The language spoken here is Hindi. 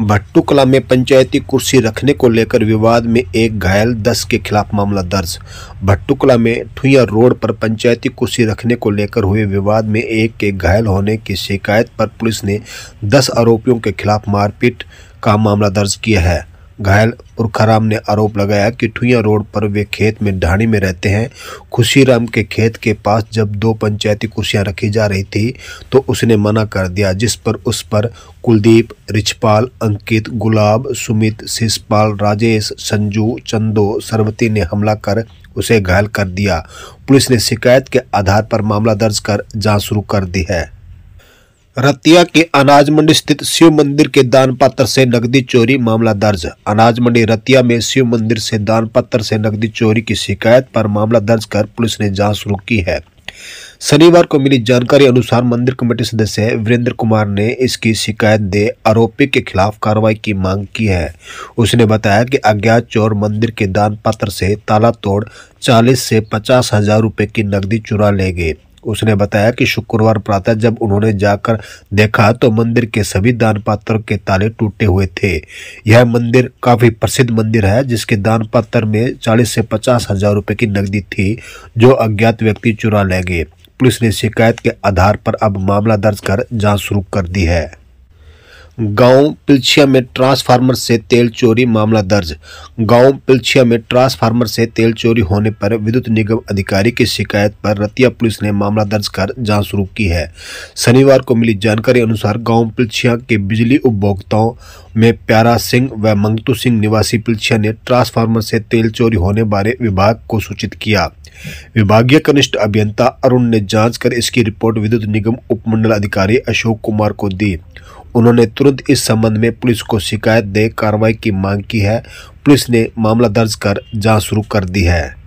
भट्टुकला में पंचायती कुर्सी रखने को लेकर विवाद में एक घायल दस के खिलाफ मामला दर्ज भट्टुकला में ठुया रोड पर पंचायती कुर्सी रखने को लेकर हुए विवाद में एक के घायल होने की शिकायत पर पुलिस ने दस आरोपियों के खिलाफ मारपीट का मामला दर्ज किया है घायल पुरखाराम ने आरोप लगाया कि ठुया रोड पर वे खेत में ढाणी में रहते हैं खुशीराम के खेत के पास जब दो पंचायती कुर्सियां रखी जा रही थी तो उसने मना कर दिया जिस पर उस पर कुलदीप रिछपाल अंकित गुलाब सुमित शिषपाल राजेश संजू चंदो सरवती ने हमला कर उसे घायल कर दिया पुलिस ने शिकायत के आधार पर मामला दर्ज कर जाँच शुरू कर दी है रतिया के अनाज मंडी स्थित शिव मंदिर के दान पात्र से नकदी चोरी मामला दर्ज अनाज मंडी रतिया में शिव मंदिर से दान पात्र से नकदी चोरी की शिकायत पर मामला दर्ज कर पुलिस ने जांच शुरू की है शनिवार को मिली जानकारी अनुसार मंदिर कमेटी सदस्य वीरेंद्र कुमार ने इसकी शिकायत दे आरोपी के खिलाफ कार्रवाई की मांग की है उसने बताया कि अज्ञात चोर मंदिर के दान पात्र से ताला तोड़ 40 से पचास हजार रुपये की नकदी चुरा ले गए उसने बताया कि शुक्रवार प्रातः जब उन्होंने जाकर देखा तो मंदिर के सभी दान पात्रों के ताले टूटे हुए थे यह मंदिर काफ़ी प्रसिद्ध मंदिर है जिसके दान पात्र में चालीस से पचास हजार रुपये की नकदी थी जो अज्ञात व्यक्ति चुरा ले गए पुलिस ने शिकायत के आधार पर अब मामला दर्ज कर जांच शुरू कर दी है गांव पिलछिया में ट्रांसफार्मर से तेल चोरी मामला दर्ज गांव पिलछिया में ट्रांसफार्मर से तेल चोरी होने पर विद्युत निगम अधिकारी की शिकायत पर रतिया पुलिस ने मामला दर्ज कर जांच शुरू की है शनिवार को मिली जानकारी अनुसार गांव पिलछिया के बिजली उपभोक्ताओं में प्यारा सिंह व मंगतू सिंह निवासी पिलछिया ने ट्रांसफार्मर से तेल चोरी होने बारे विभाग को सूचित किया विभागीय कनिष्ठ अभियंता अरुण ने जांच कर इसकी रिपोर्ट विद्युत निगम उपमंडल अधिकारी अशोक कुमार को दी उन्होंने तुरंत इस संबंध में पुलिस को शिकायत दे कार्रवाई की मांग की है पुलिस ने मामला दर्ज कर जांच शुरू कर दी है